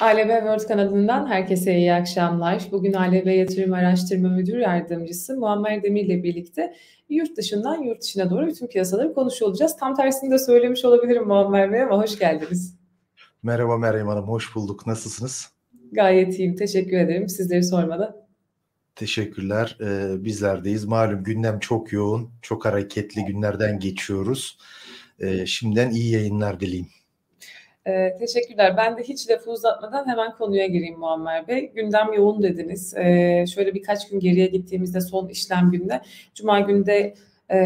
ALB World kanadından herkese iyi akşamlar. Bugün ALB Yatırım Araştırma Müdür Yardımcısı Muammer Demir ile birlikte yurt dışından yurt dışına doğru bütün piyasaları konuşuyor olacağız. Tam tersini de söylemiş olabilirim Muammer Bey ama hoş geldiniz. Merhaba Meryem Hanım, hoş bulduk. Nasılsınız? Gayet iyiyim, teşekkür ederim. Sizleri sormalı. Teşekkürler. Ee, bizlerdeyiz. Malum gündem çok yoğun, çok hareketli günlerden geçiyoruz. Ee, şimdiden iyi yayınlar dileyim. E, teşekkürler. Ben de hiç lafı uzatmadan hemen konuya gireyim Muammer Bey. Gündem yoğun dediniz. E, şöyle birkaç gün geriye gittiğimizde son işlem gününe. Cuma günde e,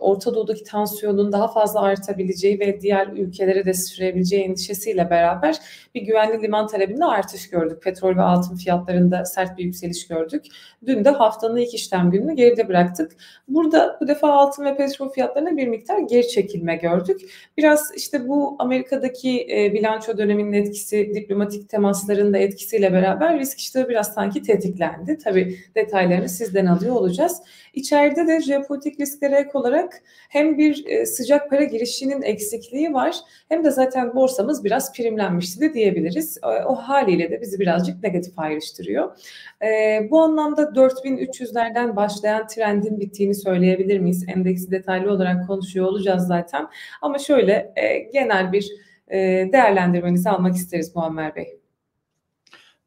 Orta Doğu'daki tansiyonun daha fazla artabileceği ve diğer ülkelere de sürebileceği endişesiyle beraber bir güvenli liman talebinde artış gördük. Petrol ve altın fiyatlarında sert bir yükseliş gördük. Dün de haftanın ilk işlem gününü geride bıraktık. Burada bu defa altın ve petrol fiyatlarına bir miktar geri çekilme gördük. Biraz işte bu Amerika'daki e, bilanço döneminin etkisi, diplomatik temasların da etkisiyle beraber risk iştahı biraz sanki tetiklendi. Tabii detaylarını sizden alıyor olacağız. İçeride de jeopolitik riskler Bunlara ek olarak hem bir e, sıcak para girişinin eksikliği var hem de zaten borsamız biraz primlenmişti de diyebiliriz. E, o haliyle de bizi birazcık negatif ayrıştırıyor. E, bu anlamda 4300'lerden başlayan trendin bittiğini söyleyebilir miyiz? Endeksi detaylı olarak konuşuyor olacağız zaten. Ama şöyle genel bir değerlendirmenizi almak isteriz Muammer Bey.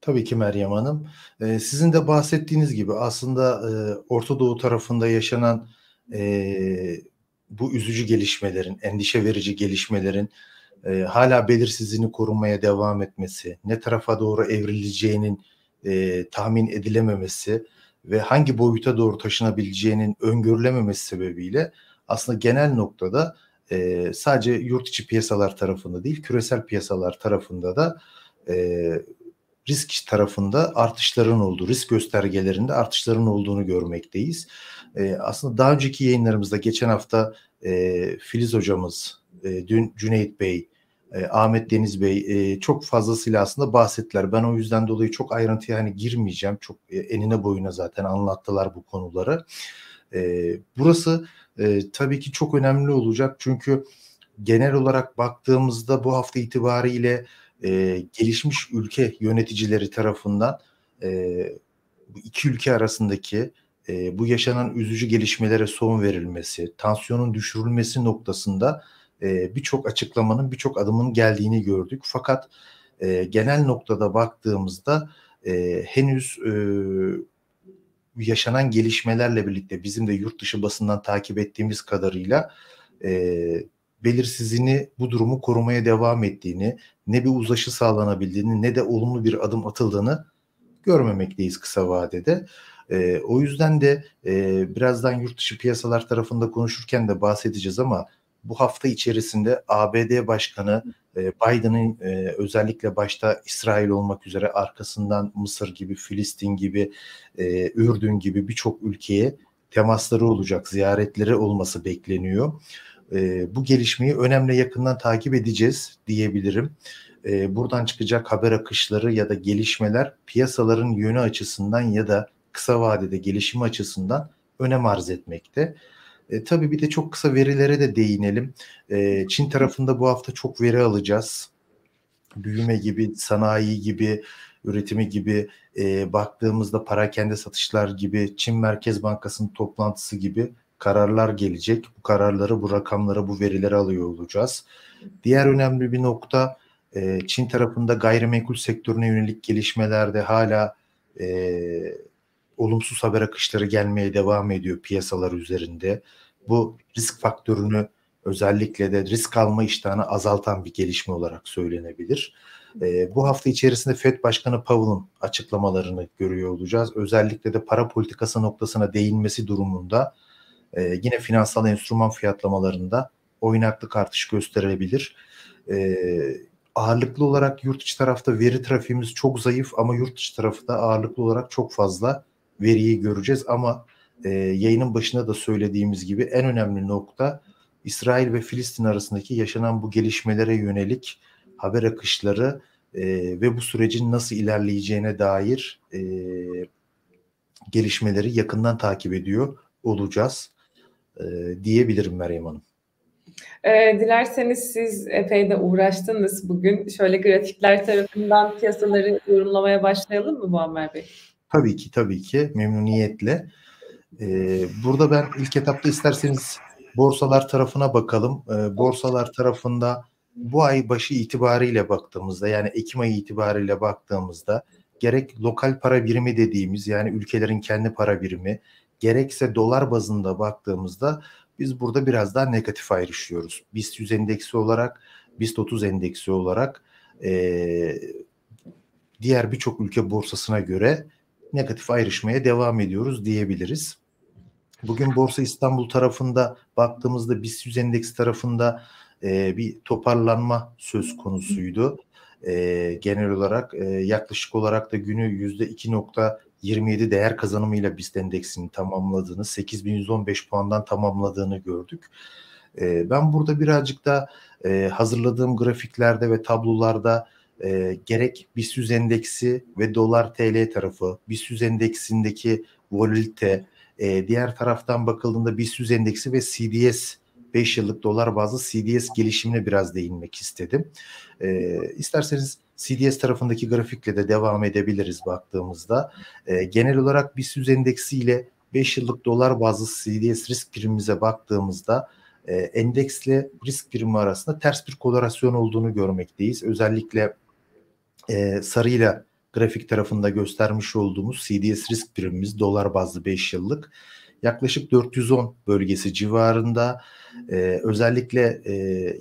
Tabii ki Meryem Hanım. Ee, sizin de bahsettiğiniz gibi aslında e, Orta Doğu tarafında yaşanan e, bu üzücü gelişmelerin, endişe verici gelişmelerin e, hala belirsizliğini korumaya devam etmesi, ne tarafa doğru evrileceğinin e, tahmin edilememesi ve hangi boyuta doğru taşınabileceğinin öngörülememesi sebebiyle aslında genel noktada e, sadece yurt içi piyasalar tarafında değil, küresel piyasalar tarafında da e, risk tarafında artışların olduğu, risk göstergelerinde artışların olduğunu görmekteyiz. E, aslında daha önceki yayınlarımızda geçen hafta e, Filiz hocamız, e, dün Cüneyt Bey, e, Ahmet Deniz Bey e, çok fazlasıyla aslında bahsettiler. Ben o yüzden dolayı çok ayrıntıya hani girmeyeceğim. Çok e, enine boyuna zaten anlattılar bu konuları. E, burası e, tabii ki çok önemli olacak çünkü genel olarak baktığımızda bu hafta itibariyle e, gelişmiş ülke yöneticileri tarafından e, iki ülke arasındaki e, bu yaşanan üzücü gelişmelere son verilmesi, tansiyonun düşürülmesi noktasında e, birçok açıklamanın, birçok adımın geldiğini gördük. Fakat e, genel noktada baktığımızda e, henüz e, yaşanan gelişmelerle birlikte bizim de yurt dışı basından takip ettiğimiz kadarıyla e, belirsizliğini bu durumu korumaya devam ettiğini, ne bir uzlaşı sağlanabildiğini ne de olumlu bir adım atıldığını görmemekteyiz kısa vadede. E, o yüzden de e, birazdan yurt dışı piyasalar tarafında konuşurken de bahsedeceğiz ama bu hafta içerisinde ABD Başkanı e, Biden'ın e, özellikle başta İsrail olmak üzere arkasından Mısır gibi, Filistin gibi, e, Ürdün gibi birçok ülkeye temasları olacak, ziyaretleri olması bekleniyor. E, bu gelişmeyi önemli yakından takip edeceğiz diyebilirim. E, buradan çıkacak haber akışları ya da gelişmeler piyasaların yönü açısından ya da kısa vadede gelişimi açısından önem arz etmekte. E, tabii bir de çok kısa verilere de değinelim. E, Çin tarafında bu hafta çok veri alacağız. Büyüme gibi, sanayi gibi, üretimi gibi e, baktığımızda kendi satışlar gibi, Çin Merkez Bankası'nın toplantısı gibi kararlar gelecek. Bu kararları, bu rakamları, bu verileri alıyor olacağız. Diğer önemli bir nokta e, Çin tarafında gayrimenkul sektörüne yönelik gelişmelerde hala e, olumsuz haber akışları gelmeye devam ediyor piyasalar üzerinde. Bu risk faktörünü özellikle de risk alma iştahını azaltan bir gelişme olarak söylenebilir. E, bu hafta içerisinde Fed Başkanı Powell'ın açıklamalarını görüyor olacağız. Özellikle de para politikası noktasına değinmesi durumunda e, yine finansal enstrüman fiyatlamalarında oynaklık artış gösterebilir. E, ee, ağırlıklı olarak yurt içi tarafta veri trafiğimiz çok zayıf ama yurt dışı tarafı da ağırlıklı olarak çok fazla veriyi göreceğiz ama e, yayının başında da söylediğimiz gibi en önemli nokta İsrail ve Filistin arasındaki yaşanan bu gelişmelere yönelik haber akışları e, ve bu sürecin nasıl ilerleyeceğine dair e, gelişmeleri yakından takip ediyor olacağız e, diyebilirim Meryem Hanım. E, dilerseniz siz epey de uğraştınız bugün. Şöyle grafikler tarafından piyasaları yorumlamaya başlayalım mı Muammer Bey? Tabii ki tabii ki memnuniyetle. Ee, burada ben ilk etapta isterseniz borsalar tarafına bakalım. Ee, borsalar tarafında bu ay başı itibariyle baktığımızda yani Ekim ayı itibariyle baktığımızda gerek lokal para birimi dediğimiz yani ülkelerin kendi para birimi gerekse dolar bazında baktığımızda biz burada biraz daha negatif ayrışıyoruz. BIST 100 endeksi olarak, BIST 30 endeksi olarak e, diğer birçok ülke borsasına göre negatif ayrışmaya devam ediyoruz diyebiliriz. Bugün Borsa İstanbul tarafında baktığımızda BIST 100 endeksi tarafında e, bir toparlanma söz konusuydu. E, genel olarak e, yaklaşık olarak da günü %2.27 değer kazanımıyla BIST endeksini tamamladığını, 8115 puandan tamamladığını gördük. E, ben burada birazcık da e, hazırladığım grafiklerde ve tablolarda e, gerek BIST endeksi ve dolar TL tarafı, BIST endeksindeki volatilite, e, diğer taraftan bakıldığında BIST endeksi ve CDS 5 yıllık dolar bazlı CDS gelişimine biraz değinmek istedim. E, isterseniz CDS tarafındaki grafikle de devam edebiliriz baktığımızda. E, genel olarak BIST endeksi ile 5 yıllık dolar bazlı CDS risk primimize baktığımızda e, endeksle risk primi arasında ters bir korelasyon olduğunu görmekteyiz. Özellikle e, sarıyla grafik tarafında göstermiş olduğumuz CDS risk primimiz dolar bazlı 5 yıllık yaklaşık 410 bölgesi civarında e, özellikle e,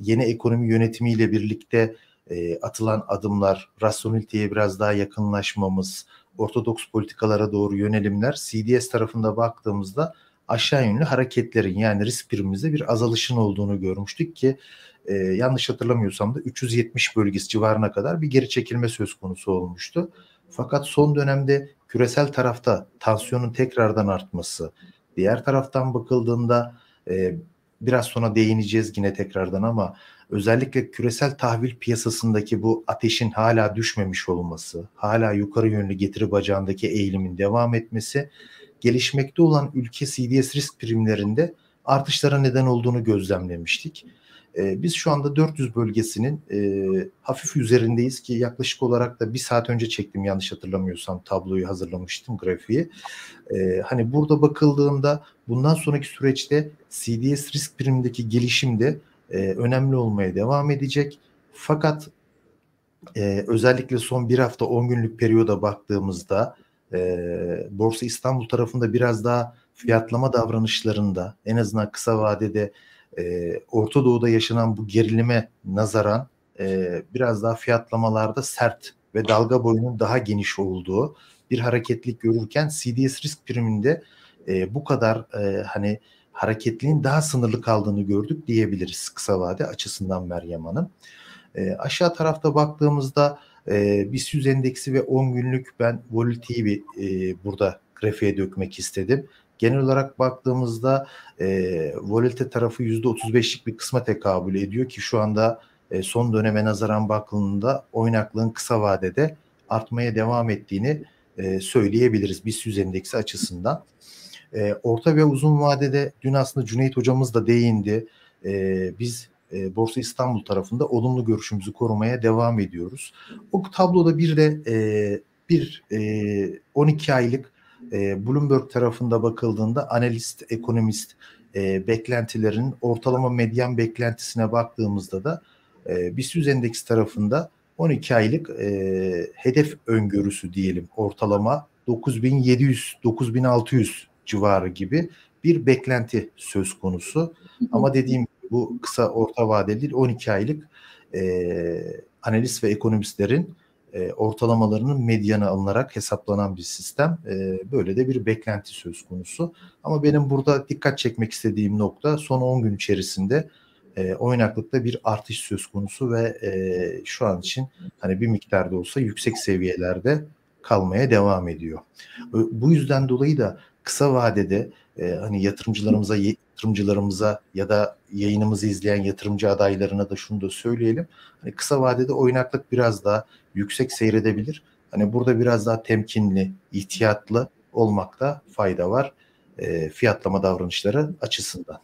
yeni ekonomi yönetimiyle birlikte e, atılan adımlar, rasyoneliteye biraz daha yakınlaşmamız, ortodoks politikalara doğru yönelimler CDS tarafında baktığımızda aşağı yönlü hareketlerin yani risk primimizde bir azalışın olduğunu görmüştük ki e, yanlış hatırlamıyorsam da 370 bölgesi civarına kadar bir geri çekilme söz konusu olmuştu. Fakat son dönemde küresel tarafta tansiyonun tekrardan artması, diğer taraftan bakıldığında e, biraz sonra değineceğiz yine tekrardan ama özellikle küresel tahvil piyasasındaki bu ateşin hala düşmemiş olması, hala yukarı yönlü getiri bacağındaki eğilimin devam etmesi, gelişmekte olan ülke CDS risk primlerinde artışlara neden olduğunu gözlemlemiştik. E, biz şu anda 400 bölgesinin e, hafif üzerindeyiz ki yaklaşık olarak da bir saat önce çektim yanlış hatırlamıyorsam tabloyu hazırlamıştım grafiği. E, hani burada bakıldığında bundan sonraki süreçte CDS risk primindeki gelişim de e, önemli olmaya devam edecek. Fakat e, özellikle son bir hafta 10 günlük periyoda baktığımızda e, Borsa İstanbul tarafında biraz daha fiyatlama davranışlarında en azından kısa vadede e, Orta Doğu'da yaşanan bu gerilime nazaran e, biraz daha fiyatlamalarda sert ve dalga boyunun daha geniş olduğu bir hareketlik görürken CDS risk priminde e, bu kadar e, hani hareketliğin daha sınırlı kaldığını gördük diyebiliriz kısa vade açısından Meryem Hanım. E, aşağı tarafta baktığımızda e, BIST endeksi ve 10 günlük ben volatiliteyi bir e, burada grafiğe dökmek istedim. Genel olarak baktığımızda e, volatilite tarafı %35'lik bir kısma tekabül ediyor ki şu anda e, son döneme nazaran bakıldığında oynaklığın kısa vadede artmaya devam ettiğini e, söyleyebiliriz BIST üzerindeki açısından. E, orta ve uzun vadede dün aslında Cüneyt hocamız da değindi. E, biz e, Borsa İstanbul tarafında olumlu görüşümüzü korumaya devam ediyoruz. O tabloda bir de e, bir e, 12 aylık e, Bloomberg tarafında bakıldığında analist, ekonomist e, beklentilerin ortalama medyan beklentisine baktığımızda da e, BIST endeks tarafında 12 aylık e, hedef öngörüsü diyelim ortalama 9700-9600 civarı gibi bir beklenti söz konusu. Ama dediğim gibi bu kısa orta vadeli değil 12 aylık e, analist ve ekonomistlerin e, ortalamalarının medyana alınarak hesaplanan bir sistem. E, böyle de bir beklenti söz konusu. Ama benim burada dikkat çekmek istediğim nokta son 10 gün içerisinde e, oynaklıkta bir artış söz konusu ve e, şu an için hani bir miktarda olsa yüksek seviyelerde kalmaya devam ediyor. Bu yüzden dolayı da kısa vadede e, hani yatırımcılarımıza yatırımcılarımıza ya da yayınımızı izleyen yatırımcı adaylarına da şunu da söyleyelim. Hani kısa vadede oynaklık biraz daha yüksek seyredebilir. Hani burada biraz daha temkinli, ihtiyatlı olmakta fayda var e, fiyatlama davranışları açısından.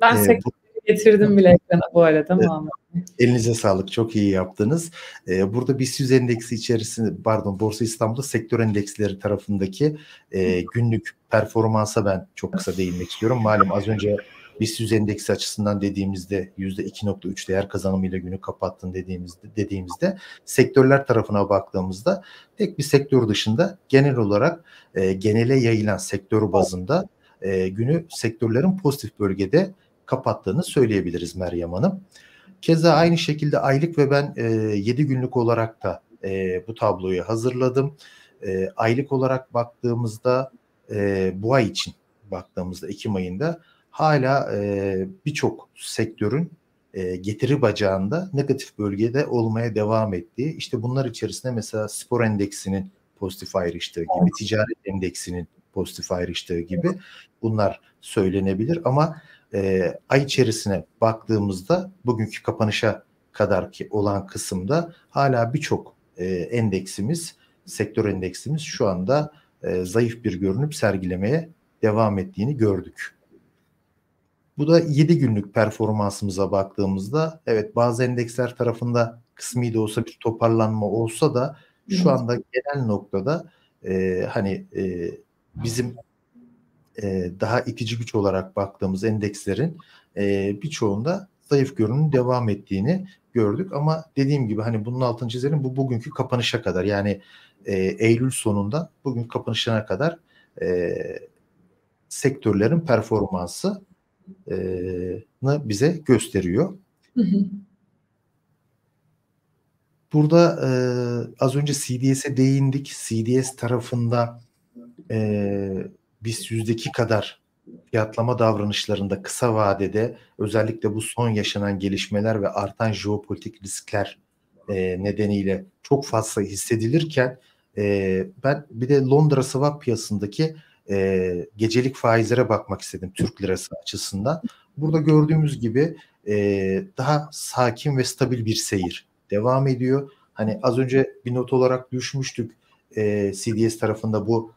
Ben ee, sektör Getirdim bile ekrana bu arada Muhammed. Elinize sağlık. Çok iyi yaptınız. Ee, burada BIST 100 endeksi içerisinde pardon Borsa İstanbul'da sektör endeksleri tarafındaki e, günlük performansa ben çok kısa değinmek istiyorum. Malum az önce BIST 100 endeksi açısından dediğimizde yüzde %2.3 değer kazanımıyla günü kapattın dediğimizde dediğimizde sektörler tarafına baktığımızda tek bir sektör dışında genel olarak e, genele yayılan sektör bazında e, günü sektörlerin pozitif bölgede kapattığını söyleyebiliriz Meryem Hanım. Keza aynı şekilde aylık ve ben e, 7 günlük olarak da e, bu tabloyu hazırladım. E, aylık olarak baktığımızda e, bu ay için baktığımızda Ekim ayında hala e, birçok sektörün e, getiri bacağında negatif bölgede olmaya devam ettiği. İşte bunlar içerisinde mesela spor endeksinin pozitif ayrıştığı gibi, ticaret endeksinin pozitif ayrıştığı gibi bunlar söylenebilir ama e, ay içerisine baktığımızda bugünkü kapanışa kadar ki olan kısımda hala birçok e, endeksimiz, sektör endeksimiz şu anda e, zayıf bir görünüp sergilemeye devam ettiğini gördük. Bu da 7 günlük performansımıza baktığımızda evet bazı endeksler tarafında kısmi de olsa bir toparlanma olsa da şu anda genel noktada e, hani e, bizim e, daha itici güç olarak baktığımız endekslerin e, birçoğunda zayıf görünüm devam ettiğini gördük. Ama dediğim gibi hani bunun altını çizelim bu bugünkü kapanışa kadar yani e, Eylül sonunda bugün kapanışına kadar sektörlerin performansı bize gösteriyor. Burada e, az önce CDS'e değindik. CDS tarafında e, biz yüzdeki kadar fiyatlama davranışlarında kısa vadede özellikle bu son yaşanan gelişmeler ve artan jeopolitik riskler e, nedeniyle çok fazla hissedilirken e, ben bir de Londra swap piyasındaki e, gecelik faizlere bakmak istedim Türk lirası açısından. Burada gördüğümüz gibi e, daha sakin ve stabil bir seyir devam ediyor. Hani az önce bir not olarak düşmüştük e, CDS tarafında bu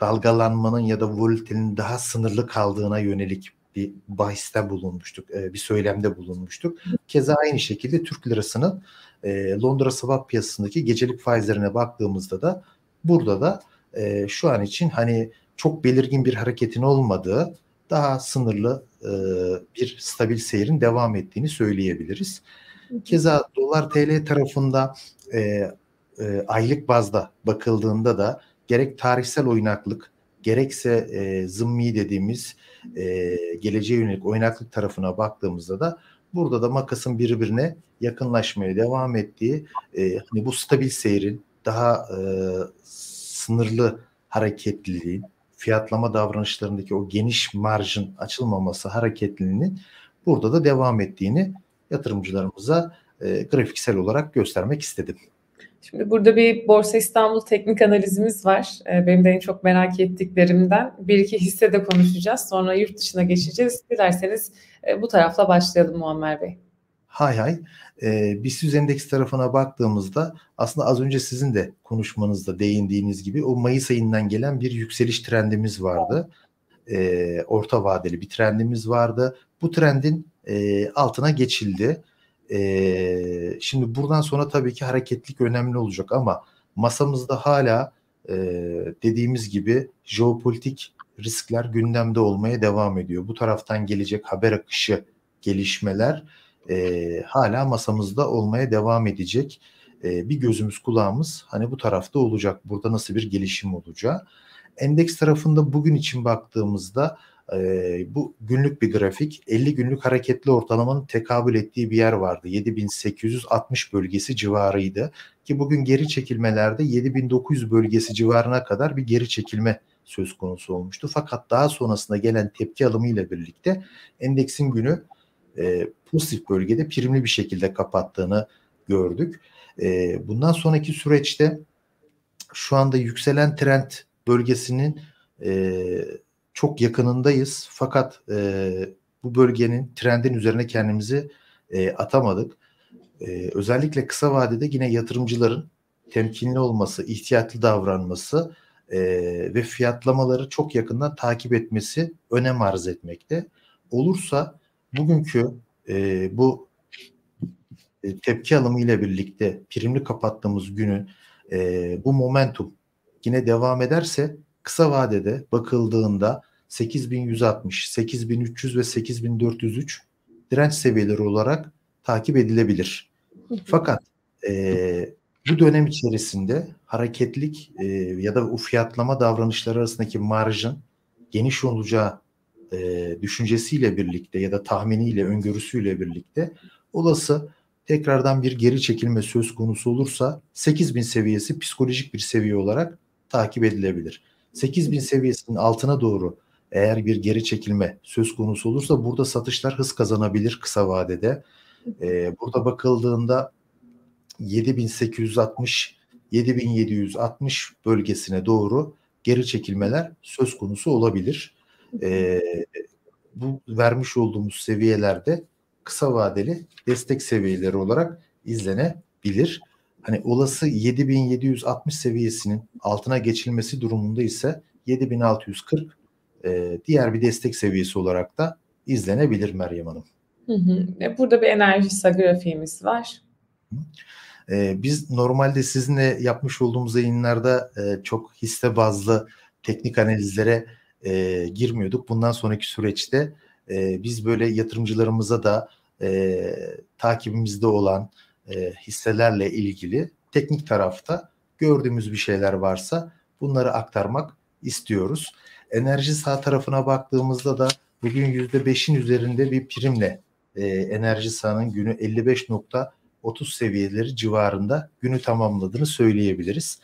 dalgalanmanın ya da volatilin daha sınırlı kaldığına yönelik bir bahiste bulunmuştuk, e, bir söylemde bulunmuştuk. Keza aynı şekilde Türk lirasının e, Londra swap piyasasındaki gecelik faizlerine baktığımızda da burada da e, şu an için hani çok belirgin bir hareketin olmadığı, daha sınırlı bir stabil seyrin devam ettiğini söyleyebiliriz. Keza dolar TL tarafında aylık bazda bakıldığında da gerek tarihsel oynaklık, gerekse e, zımmi dediğimiz e, geleceğe yönelik oynaklık tarafına baktığımızda da burada da makasın birbirine yakınlaşmaya devam ettiği e, hani bu stabil seyrin daha e, sınırlı hareketliliğin fiyatlama davranışlarındaki o geniş marjın açılmaması hareketliliğinin burada da devam ettiğini yatırımcılarımıza e, grafiksel olarak göstermek istedim. Şimdi burada bir Borsa İstanbul teknik analizimiz var. Ee, benim de en çok merak ettiklerimden. Bir iki hisse de konuşacağız. Sonra yurt dışına geçeceğiz. Dilerseniz e, bu tarafla başlayalım Muammer Bey. Hay hay. Ee, BIST endeks tarafına baktığımızda aslında az önce sizin de konuşmanızda değindiğiniz gibi o Mayıs ayından gelen bir yükseliş trendimiz vardı. Ee, orta vadeli bir trendimiz vardı. Bu trendin e, altına geçildi e, şimdi buradan sonra tabii ki hareketlik önemli olacak ama masamızda hala e, dediğimiz gibi jeopolitik riskler gündemde olmaya devam ediyor. Bu taraftan gelecek haber akışı gelişmeler e, hala masamızda olmaya devam edecek. E, bir gözümüz kulağımız hani bu tarafta olacak. Burada nasıl bir gelişim olacağı. Endeks tarafında bugün için baktığımızda e, bu günlük bir grafik. 50 günlük hareketli ortalamanın tekabül ettiği bir yer vardı. 7860 bölgesi civarıydı ki bugün geri çekilmelerde 7900 bölgesi civarına kadar bir geri çekilme söz konusu olmuştu. Fakat daha sonrasında gelen tepki alımıyla birlikte endeksin günü e, pozitif bölgede primli bir şekilde kapattığını gördük. E, bundan sonraki süreçte şu anda yükselen trend bölgesinin e, çok yakınındayız. Fakat e, bu bölgenin trendin üzerine kendimizi e, atamadık. E, özellikle kısa vadede yine yatırımcıların temkinli olması, ihtiyatlı davranması e, ve fiyatlamaları çok yakından takip etmesi önem arz etmekte. Olursa bugünkü e, bu e, tepki alımı ile birlikte primli kapattığımız günü e, bu momentum yine devam ederse kısa vadede bakıldığında 8160, 8300 ve 8403 direnç seviyeleri olarak takip edilebilir. Fakat e, bu dönem içerisinde hareketlik e, ya da ufiyatlama davranışları arasındaki marjın geniş olacağı e, düşüncesiyle birlikte ya da tahminiyle, öngörüsüyle birlikte olası tekrardan bir geri çekilme söz konusu olursa 8000 seviyesi psikolojik bir seviye olarak takip edilebilir. 8000 seviyesinin altına doğru eğer bir geri çekilme söz konusu olursa burada satışlar hız kazanabilir kısa vadede. Ee, burada bakıldığında 7860 7760 bölgesine doğru geri çekilmeler söz konusu olabilir. Ee, bu vermiş olduğumuz seviyelerde kısa vadeli destek seviyeleri olarak izlenebilir. Hani olası 7760 seviyesinin altına geçilmesi durumunda ise 7640 e, diğer bir destek seviyesi olarak da izlenebilir Meryem Hanım. Hı hı. Burada bir enerji hisse grafiğimiz var. E, biz normalde sizinle yapmış olduğumuz yayınlarda e, çok hisse bazlı teknik analizlere e, girmiyorduk. Bundan sonraki süreçte e, biz böyle yatırımcılarımıza da e, takibimizde olan e, hisselerle ilgili teknik tarafta gördüğümüz bir şeyler varsa bunları aktarmak istiyoruz. Enerji sağ tarafına baktığımızda da bugün %5'in üzerinde bir primle e, enerji sahanın günü 55.30 seviyeleri civarında günü tamamladığını söyleyebiliriz.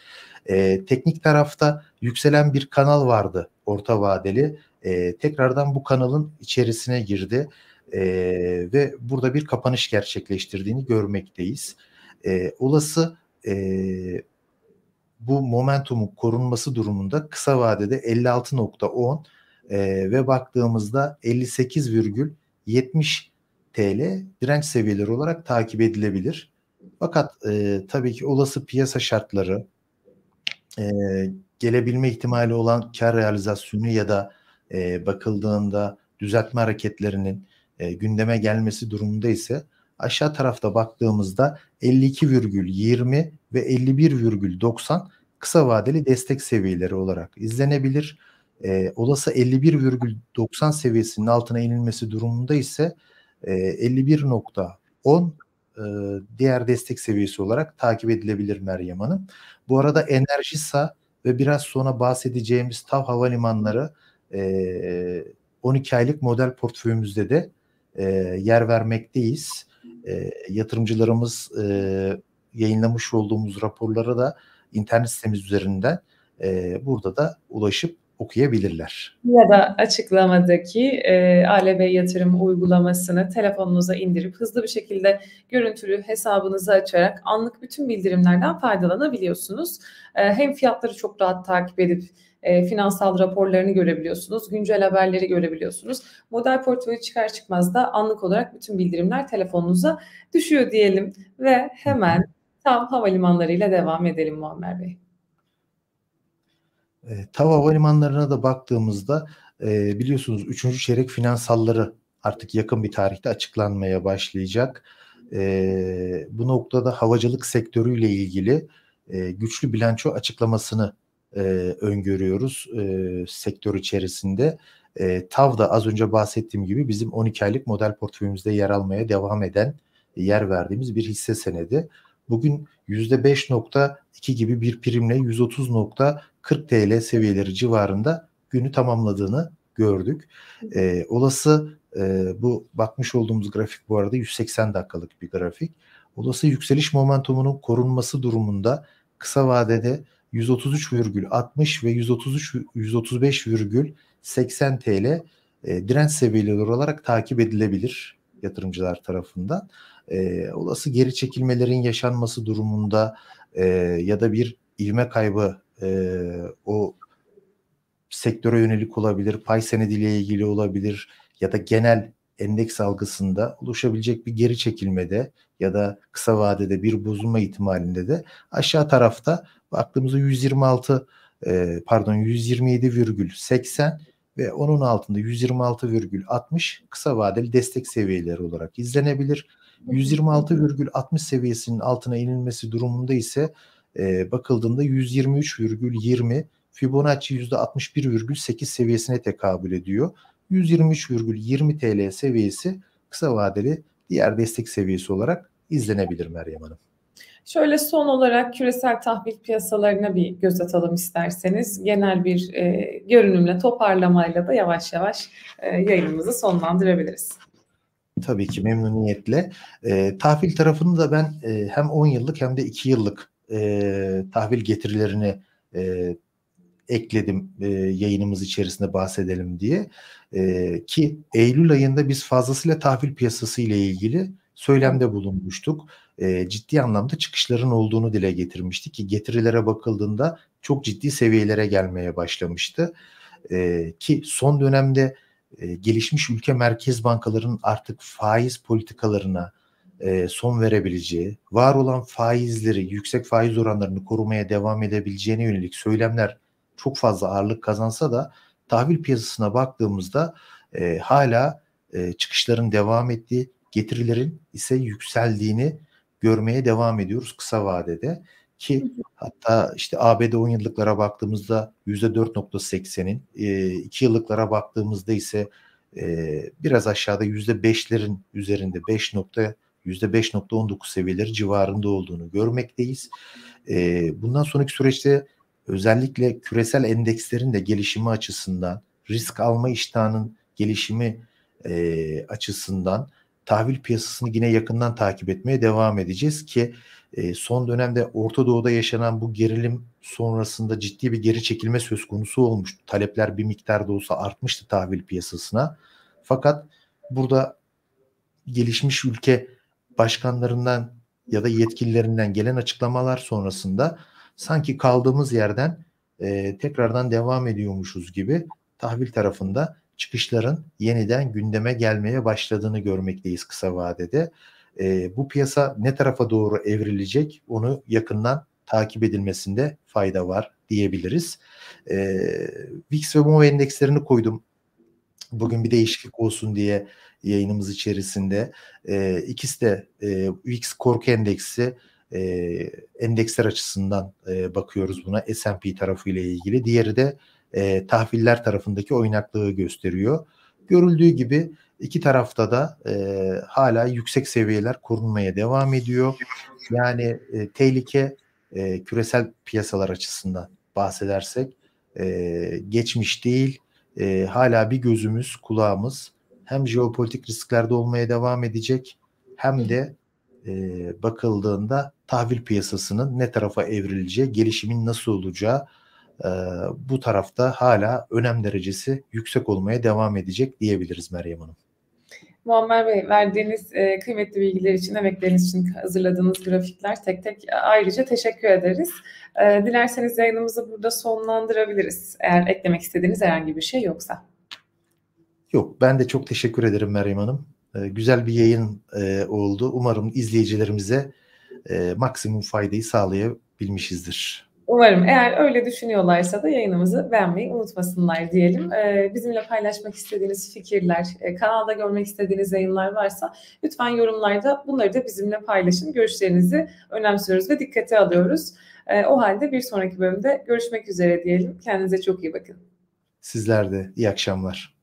E, teknik tarafta yükselen bir kanal vardı orta vadeli. E, tekrardan bu kanalın içerisine girdi. E, ve burada bir kapanış gerçekleştirdiğini görmekteyiz. E, olası e, bu momentumun korunması durumunda kısa vadede 56.10 e, ve baktığımızda 58,70 TL direnç seviyeleri olarak takip edilebilir. Fakat e, tabii ki olası piyasa şartları e, gelebilme ihtimali olan kar realizasyonu ya da e, bakıldığında düzeltme hareketlerinin e, gündeme gelmesi durumunda ise aşağı tarafta baktığımızda 52,20 ve 51,90 kısa vadeli destek seviyeleri olarak izlenebilir. E, olası 51,90 seviyesinin altına inilmesi durumunda ise e, 51.10 e, diğer destek seviyesi olarak takip edilebilir Meryem Hanım. Bu arada Enerjisa ve biraz sonra bahsedeceğimiz TAV Havalimanları e, 12 aylık model portföyümüzde de e, yer vermekteyiz. E, yatırımcılarımız e, yayınlamış olduğumuz raporlara da internet sitemiz üzerinden e, burada da ulaşıp okuyabilirler. Ya da açıklamadaki e, ALB yatırım uygulamasını telefonunuza indirip hızlı bir şekilde görüntülü hesabınızı açarak anlık bütün bildirimlerden faydalanabiliyorsunuz. E, hem fiyatları çok rahat takip edip e, finansal raporlarını görebiliyorsunuz, güncel haberleri görebiliyorsunuz. Model portföyü çıkar çıkmaz da anlık olarak bütün bildirimler telefonunuza düşüyor diyelim ve hemen tam havalimanlarıyla devam edelim Muammer Bey. E, TAV havalimanlarına da baktığımızda e, biliyorsunuz 3. çeyrek finansalları artık yakın bir tarihte açıklanmaya başlayacak. E, bu noktada havacılık sektörüyle ilgili e, güçlü bilanço açıklamasını e, öngörüyoruz e, sektör içerisinde. E, TAV da az önce bahsettiğim gibi bizim 12 aylık model portföyümüzde yer almaya devam eden yer verdiğimiz bir hisse senedi. Bugün %5.2 gibi bir primle 130.40 TL seviyeleri civarında günü tamamladığını gördük. E, olası e, bu bakmış olduğumuz grafik bu arada 180 dakikalık bir grafik. Olası yükseliş momentumunun korunması durumunda kısa vadede 133,60 ve 133 135,80 TL e, direnç seviyeleri olarak takip edilebilir yatırımcılar tarafından. E, olası geri çekilmelerin yaşanması durumunda e, ya da bir ivme kaybı e, o sektöre yönelik olabilir, pay senediyle ilgili olabilir ya da genel endeks algısında oluşabilecek bir geri çekilmede ya da kısa vadede bir bozulma ihtimalinde de aşağı tarafta baktığımızda 126 e, pardon 127,80 ve onun altında 126,60 kısa vadeli destek seviyeleri olarak izlenebilir. 126,60 seviyesinin altına inilmesi durumunda ise e, bakıldığında 123,20 Fibonacci %61,8 seviyesine tekabül ediyor. 123,20 TL seviyesi kısa vadeli diğer destek seviyesi olarak izlenebilir Meryem Hanım. Şöyle son olarak küresel tahvil piyasalarına bir göz atalım isterseniz. Genel bir e, görünümle toparlamayla da yavaş yavaş e, yayınımızı sonlandırabiliriz. Tabii ki memnuniyetle. E, tahvil tarafını da ben e, hem 10 yıllık hem de 2 yıllık e, tahvil getirilerini e, ekledim e, yayınımız içerisinde bahsedelim diye. E, ki Eylül ayında biz fazlasıyla tahvil piyasası ile ilgili söylemde bulunmuştuk. E, ciddi anlamda çıkışların olduğunu dile getirmiştik ki getirilere bakıldığında çok ciddi seviyelere gelmeye başlamıştı. E, ki son dönemde e, gelişmiş ülke merkez bankalarının artık faiz politikalarına e, son verebileceği, var olan faizleri, yüksek faiz oranlarını korumaya devam edebileceğine yönelik söylemler çok fazla ağırlık kazansa da tahvil piyasasına baktığımızda e, hala e, çıkışların devam ettiği, getirilerin ise yükseldiğini görmeye devam ediyoruz kısa vadede ki hatta işte ABD 10 yıllıklara baktığımızda %4.80'in, e, 2 yıllıklara baktığımızda ise e, biraz aşağıda %5'lerin üzerinde 5 nokta %5.19 seviyeleri civarında olduğunu görmekteyiz. E, bundan sonraki süreçte özellikle küresel endekslerin de gelişimi açısından, risk alma iştahının gelişimi e, açısından tahvil piyasasını yine yakından takip etmeye devam edeceğiz ki e, son dönemde Orta Doğu'da yaşanan bu gerilim sonrasında ciddi bir geri çekilme söz konusu olmuştu. Talepler bir miktar da olsa artmıştı tahvil piyasasına. Fakat burada gelişmiş ülke başkanlarından ya da yetkililerinden gelen açıklamalar sonrasında sanki kaldığımız yerden e, tekrardan devam ediyormuşuz gibi tahvil tarafında çıkışların yeniden gündeme gelmeye başladığını görmekteyiz kısa vadede. E, bu piyasa ne tarafa doğru evrilecek onu yakından takip edilmesinde fayda var diyebiliriz. E, VIX ve MOVE endekslerini koydum. Bugün bir değişiklik olsun diye yayınımız içerisinde. E, ikisi de e, VIX korku endeksi e, endeksler açısından e, bakıyoruz buna S&P tarafıyla ilgili. Diğeri de e, tahviller tarafındaki oynaklığı gösteriyor. Görüldüğü gibi iki tarafta da e, hala yüksek seviyeler korunmaya devam ediyor. Yani e, tehlike e, küresel piyasalar açısından bahsedersek e, geçmiş değil e, hala bir gözümüz kulağımız hem jeopolitik risklerde olmaya devam edecek hem de e, bakıldığında tahvil piyasasının ne tarafa evrileceği, gelişimin nasıl olacağı e, bu tarafta hala önem derecesi yüksek olmaya devam edecek diyebiliriz Meryem Hanım. Muammer Bey, verdiğiniz e, kıymetli bilgiler için, emekleriniz için hazırladığınız grafikler tek tek e, ayrıca teşekkür ederiz. E, dilerseniz yayınımızı burada sonlandırabiliriz eğer eklemek istediğiniz herhangi bir şey yoksa. Yok, ben de çok teşekkür ederim Meryem Hanım. E, güzel bir yayın e, oldu. Umarım izleyicilerimize e, maksimum faydayı sağlayabilmişizdir. Umarım eğer öyle düşünüyorlarsa da yayınımızı beğenmeyi unutmasınlar diyelim. Ee, bizimle paylaşmak istediğiniz fikirler, e, kanalda görmek istediğiniz yayınlar varsa lütfen yorumlarda bunları da bizimle paylaşın. Görüşlerinizi önemsiyoruz ve dikkate alıyoruz. E, o halde bir sonraki bölümde görüşmek üzere diyelim. Kendinize çok iyi bakın. Sizler de iyi akşamlar.